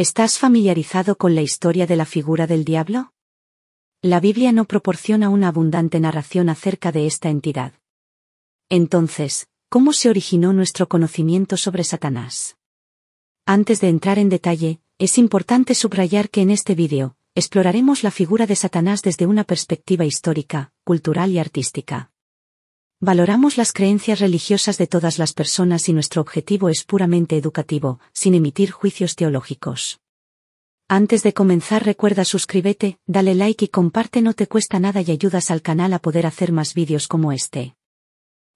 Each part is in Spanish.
¿Estás familiarizado con la historia de la figura del diablo? La Biblia no proporciona una abundante narración acerca de esta entidad. Entonces, ¿cómo se originó nuestro conocimiento sobre Satanás? Antes de entrar en detalle, es importante subrayar que en este vídeo, exploraremos la figura de Satanás desde una perspectiva histórica, cultural y artística. Valoramos las creencias religiosas de todas las personas y nuestro objetivo es puramente educativo, sin emitir juicios teológicos. Antes de comenzar recuerda suscríbete, dale like y comparte no te cuesta nada y ayudas al canal a poder hacer más vídeos como este.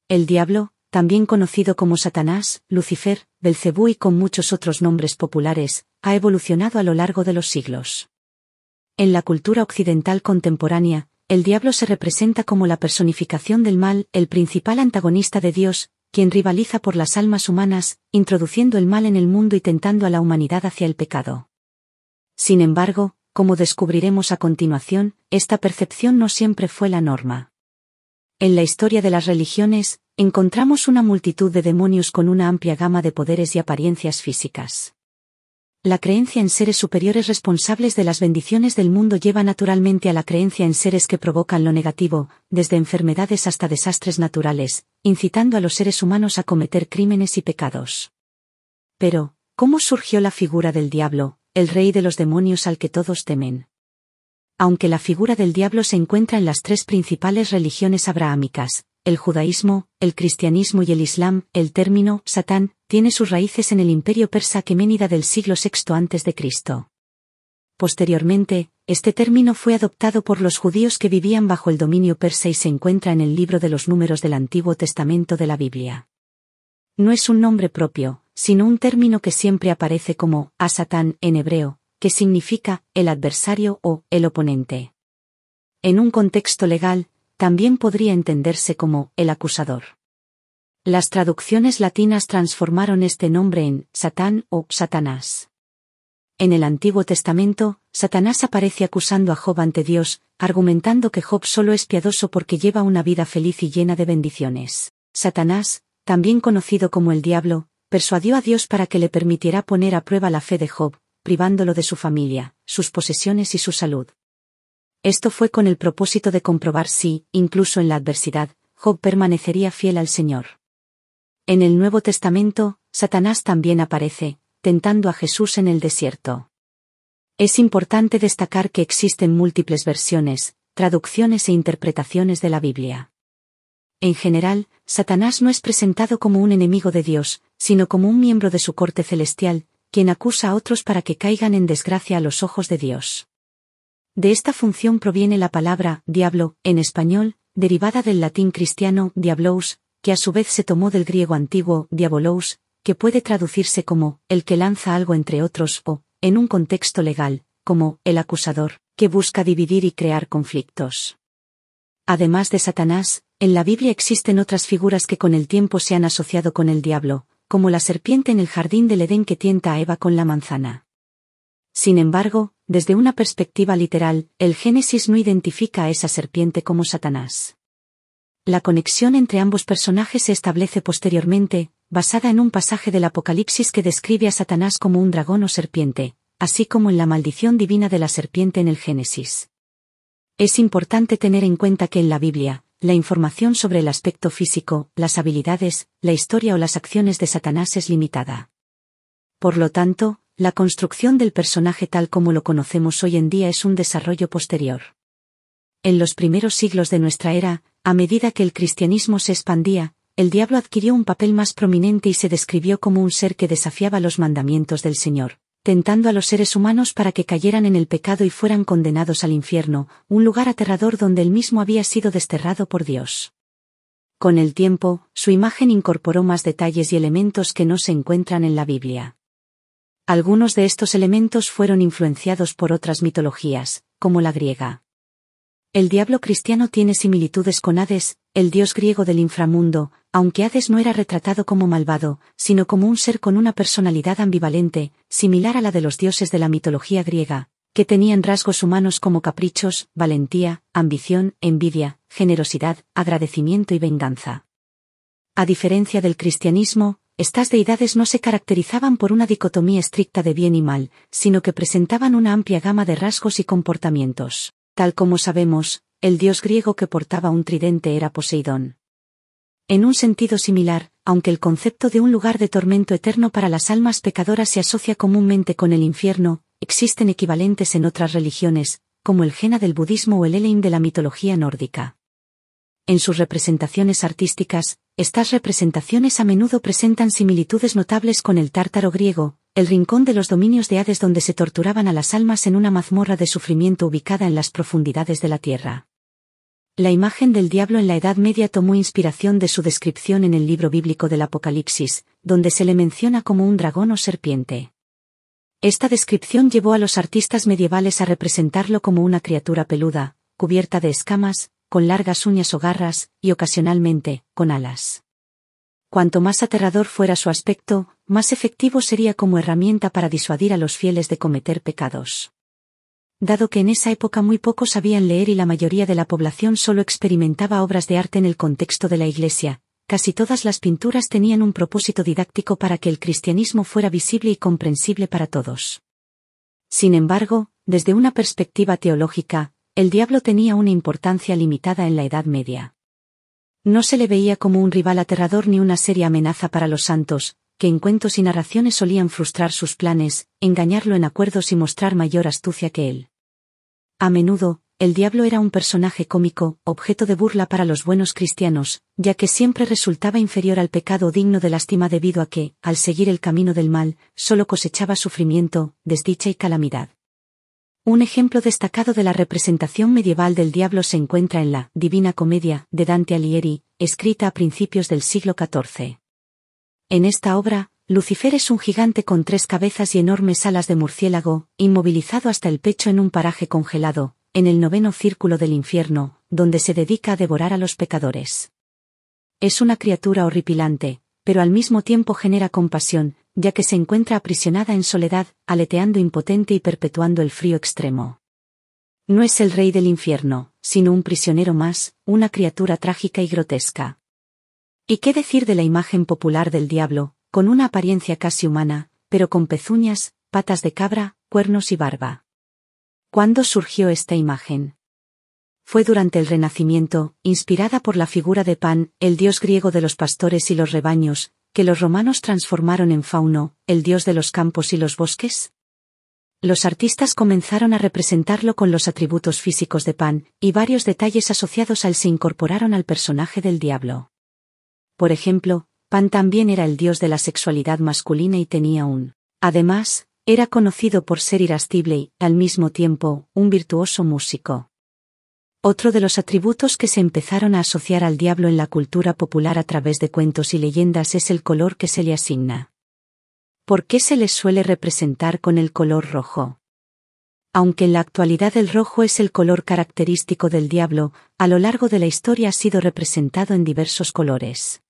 El diablo, también conocido como Satanás, Lucifer, Belcebú y con muchos otros nombres populares, ha evolucionado a lo largo de los siglos. En la cultura occidental contemporánea, el diablo se representa como la personificación del mal, el principal antagonista de Dios, quien rivaliza por las almas humanas, introduciendo el mal en el mundo y tentando a la humanidad hacia el pecado. Sin embargo, como descubriremos a continuación, esta percepción no siempre fue la norma. En la historia de las religiones, encontramos una multitud de demonios con una amplia gama de poderes y apariencias físicas. La creencia en seres superiores responsables de las bendiciones del mundo lleva naturalmente a la creencia en seres que provocan lo negativo, desde enfermedades hasta desastres naturales, incitando a los seres humanos a cometer crímenes y pecados. Pero, ¿cómo surgió la figura del diablo, el rey de los demonios al que todos temen? Aunque la figura del diablo se encuentra en las tres principales religiones abrahámicas, el judaísmo, el cristianismo y el islam, el término Satán tiene sus raíces en el imperio persa menida del siglo VI a.C. Posteriormente, este término fue adoptado por los judíos que vivían bajo el dominio persa y se encuentra en el libro de los números del Antiguo Testamento de la Biblia. No es un nombre propio, sino un término que siempre aparece como Asatán en hebreo, que significa el adversario o el oponente. En un contexto legal, también podría entenderse como el acusador. Las traducciones latinas transformaron este nombre en Satán o Satanás. En el Antiguo Testamento, Satanás aparece acusando a Job ante Dios, argumentando que Job solo es piadoso porque lleva una vida feliz y llena de bendiciones. Satanás, también conocido como el diablo, persuadió a Dios para que le permitiera poner a prueba la fe de Job, privándolo de su familia, sus posesiones y su salud. Esto fue con el propósito de comprobar si, incluso en la adversidad, Job permanecería fiel al Señor. En el Nuevo Testamento, Satanás también aparece, tentando a Jesús en el desierto. Es importante destacar que existen múltiples versiones, traducciones e interpretaciones de la Biblia. En general, Satanás no es presentado como un enemigo de Dios, sino como un miembro de su corte celestial, quien acusa a otros para que caigan en desgracia a los ojos de Dios. De esta función proviene la palabra diablo, en español, derivada del latín cristiano diablos, que a su vez se tomó del griego antiguo diabolos, que puede traducirse como el que lanza algo entre otros o, en un contexto legal, como el acusador, que busca dividir y crear conflictos. Además de Satanás, en la Biblia existen otras figuras que con el tiempo se han asociado con el diablo, como la serpiente en el jardín del Edén que tienta a Eva con la manzana. Sin embargo, desde una perspectiva literal, el Génesis no identifica a esa serpiente como Satanás. La conexión entre ambos personajes se establece posteriormente, basada en un pasaje del Apocalipsis que describe a Satanás como un dragón o serpiente, así como en la maldición divina de la serpiente en el Génesis. Es importante tener en cuenta que en la Biblia, la información sobre el aspecto físico, las habilidades, la historia o las acciones de Satanás es limitada. Por lo tanto, la construcción del personaje tal como lo conocemos hoy en día es un desarrollo posterior. En los primeros siglos de nuestra era, a medida que el cristianismo se expandía, el diablo adquirió un papel más prominente y se describió como un ser que desafiaba los mandamientos del Señor, tentando a los seres humanos para que cayeran en el pecado y fueran condenados al infierno, un lugar aterrador donde él mismo había sido desterrado por Dios. Con el tiempo, su imagen incorporó más detalles y elementos que no se encuentran en la Biblia. Algunos de estos elementos fueron influenciados por otras mitologías, como la griega. El diablo cristiano tiene similitudes con Hades, el dios griego del inframundo, aunque Hades no era retratado como malvado, sino como un ser con una personalidad ambivalente, similar a la de los dioses de la mitología griega, que tenían rasgos humanos como caprichos, valentía, ambición, envidia, generosidad, agradecimiento y venganza. A diferencia del cristianismo, estas deidades no se caracterizaban por una dicotomía estricta de bien y mal, sino que presentaban una amplia gama de rasgos y comportamientos. Tal como sabemos, el dios griego que portaba un tridente era Poseidón. En un sentido similar, aunque el concepto de un lugar de tormento eterno para las almas pecadoras se asocia comúnmente con el infierno, existen equivalentes en otras religiones, como el Jena del budismo o el elein de la mitología nórdica. En sus representaciones artísticas, estas representaciones a menudo presentan similitudes notables con el tártaro griego, el rincón de los dominios de Hades donde se torturaban a las almas en una mazmorra de sufrimiento ubicada en las profundidades de la tierra. La imagen del diablo en la Edad Media tomó inspiración de su descripción en el libro bíblico del Apocalipsis, donde se le menciona como un dragón o serpiente. Esta descripción llevó a los artistas medievales a representarlo como una criatura peluda, cubierta de escamas, con largas uñas o garras, y ocasionalmente, con alas. Cuanto más aterrador fuera su aspecto, más efectivo sería como herramienta para disuadir a los fieles de cometer pecados. Dado que en esa época muy pocos sabían leer y la mayoría de la población solo experimentaba obras de arte en el contexto de la Iglesia, casi todas las pinturas tenían un propósito didáctico para que el cristianismo fuera visible y comprensible para todos. Sin embargo, desde una perspectiva teológica, el diablo tenía una importancia limitada en la Edad Media. No se le veía como un rival aterrador ni una seria amenaza para los santos, que en cuentos y narraciones solían frustrar sus planes, engañarlo en acuerdos y mostrar mayor astucia que él. A menudo, el diablo era un personaje cómico, objeto de burla para los buenos cristianos, ya que siempre resultaba inferior al pecado digno de lástima debido a que, al seguir el camino del mal, solo cosechaba sufrimiento, desdicha y calamidad. Un ejemplo destacado de la representación medieval del diablo se encuentra en la Divina Comedia de Dante Alighieri, escrita a principios del siglo XIV. En esta obra, Lucifer es un gigante con tres cabezas y enormes alas de murciélago, inmovilizado hasta el pecho en un paraje congelado, en el noveno círculo del infierno, donde se dedica a devorar a los pecadores. Es una criatura horripilante, pero al mismo tiempo genera compasión, ya que se encuentra aprisionada en soledad, aleteando impotente y perpetuando el frío extremo. No es el rey del infierno, sino un prisionero más, una criatura trágica y grotesca. ¿Y qué decir de la imagen popular del diablo, con una apariencia casi humana, pero con pezuñas, patas de cabra, cuernos y barba? ¿Cuándo surgió esta imagen? Fue durante el Renacimiento, inspirada por la figura de Pan, el dios griego de los pastores y los rebaños, que los romanos transformaron en Fauno, el dios de los campos y los bosques? Los artistas comenzaron a representarlo con los atributos físicos de Pan, y varios detalles asociados al se incorporaron al personaje del diablo. Por ejemplo, Pan también era el dios de la sexualidad masculina y tenía un. Además, era conocido por ser irascible y, al mismo tiempo, un virtuoso músico. Otro de los atributos que se empezaron a asociar al diablo en la cultura popular a través de cuentos y leyendas es el color que se le asigna. ¿Por qué se le suele representar con el color rojo? Aunque en la actualidad el rojo es el color característico del diablo, a lo largo de la historia ha sido representado en diversos colores.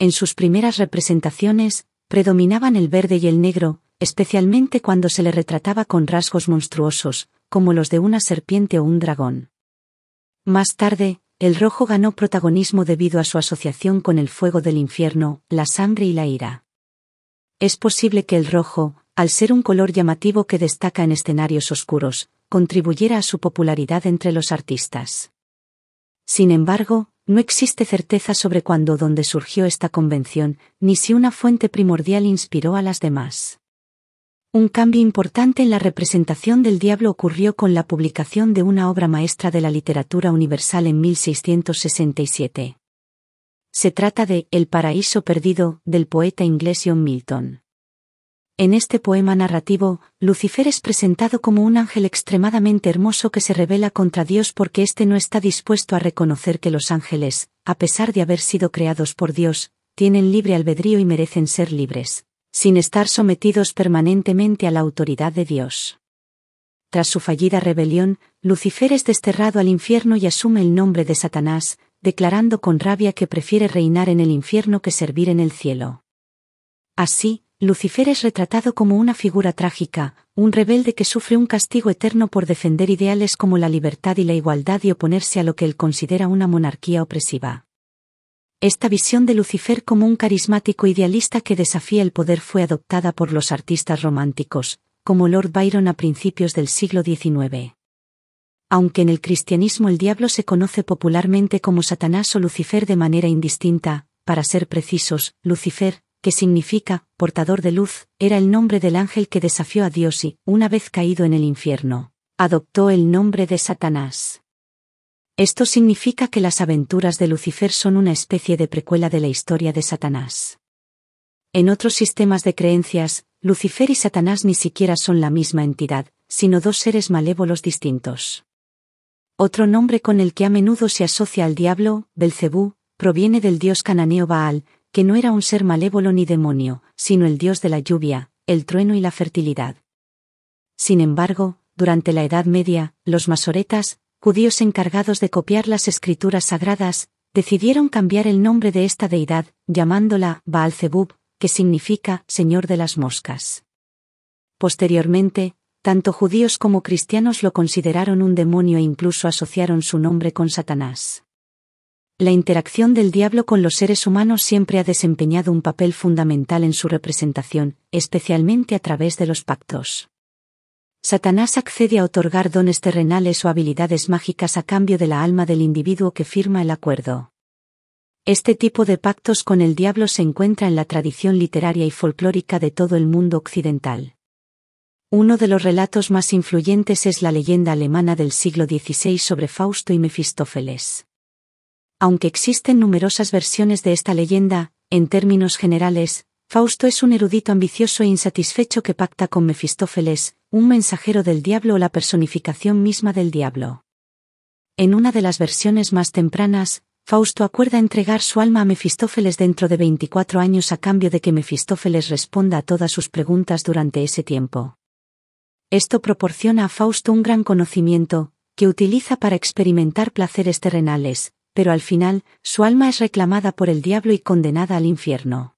En sus primeras representaciones, predominaban el verde y el negro, especialmente cuando se le retrataba con rasgos monstruosos, como los de una serpiente o un dragón. Más tarde, el rojo ganó protagonismo debido a su asociación con el fuego del infierno, la sangre y la ira. Es posible que el rojo, al ser un color llamativo que destaca en escenarios oscuros, contribuyera a su popularidad entre los artistas. Sin embargo, no existe certeza sobre cuándo o dónde surgió esta convención, ni si una fuente primordial inspiró a las demás. Un cambio importante en la representación del diablo ocurrió con la publicación de una obra maestra de la literatura universal en 1667. Se trata de El paraíso perdido del poeta inglés John Milton. En este poema narrativo, Lucifer es presentado como un ángel extremadamente hermoso que se revela contra Dios porque éste no está dispuesto a reconocer que los ángeles, a pesar de haber sido creados por Dios, tienen libre albedrío y merecen ser libres sin estar sometidos permanentemente a la autoridad de Dios. Tras su fallida rebelión, Lucifer es desterrado al infierno y asume el nombre de Satanás, declarando con rabia que prefiere reinar en el infierno que servir en el cielo. Así, Lucifer es retratado como una figura trágica, un rebelde que sufre un castigo eterno por defender ideales como la libertad y la igualdad y oponerse a lo que él considera una monarquía opresiva. Esta visión de Lucifer como un carismático idealista que desafía el poder fue adoptada por los artistas románticos, como Lord Byron a principios del siglo XIX. Aunque en el cristianismo el diablo se conoce popularmente como Satanás o Lucifer de manera indistinta, para ser precisos, Lucifer, que significa portador de luz, era el nombre del ángel que desafió a Dios y, una vez caído en el infierno, adoptó el nombre de Satanás. Esto significa que las aventuras de Lucifer son una especie de precuela de la historia de Satanás. En otros sistemas de creencias, Lucifer y Satanás ni siquiera son la misma entidad, sino dos seres malévolos distintos. Otro nombre con el que a menudo se asocia al diablo, Belcebú, proviene del dios cananeo Baal, que no era un ser malévolo ni demonio, sino el dios de la lluvia, el trueno y la fertilidad. Sin embargo, durante la Edad Media, los masoretas, judíos encargados de copiar las escrituras sagradas, decidieron cambiar el nombre de esta deidad, llamándola Baal-Zebub, que significa Señor de las Moscas. Posteriormente, tanto judíos como cristianos lo consideraron un demonio e incluso asociaron su nombre con Satanás. La interacción del diablo con los seres humanos siempre ha desempeñado un papel fundamental en su representación, especialmente a través de los pactos. Satanás accede a otorgar dones terrenales o habilidades mágicas a cambio de la alma del individuo que firma el acuerdo. Este tipo de pactos con el diablo se encuentra en la tradición literaria y folclórica de todo el mundo occidental. Uno de los relatos más influyentes es la leyenda alemana del siglo XVI sobre Fausto y Mefistófeles. Aunque existen numerosas versiones de esta leyenda, en términos generales, Fausto es un erudito ambicioso e insatisfecho que pacta con Mefistófeles, un mensajero del diablo o la personificación misma del diablo. En una de las versiones más tempranas, Fausto acuerda entregar su alma a Mefistófeles dentro de 24 años a cambio de que Mefistófeles responda a todas sus preguntas durante ese tiempo. Esto proporciona a Fausto un gran conocimiento, que utiliza para experimentar placeres terrenales, pero al final, su alma es reclamada por el diablo y condenada al infierno.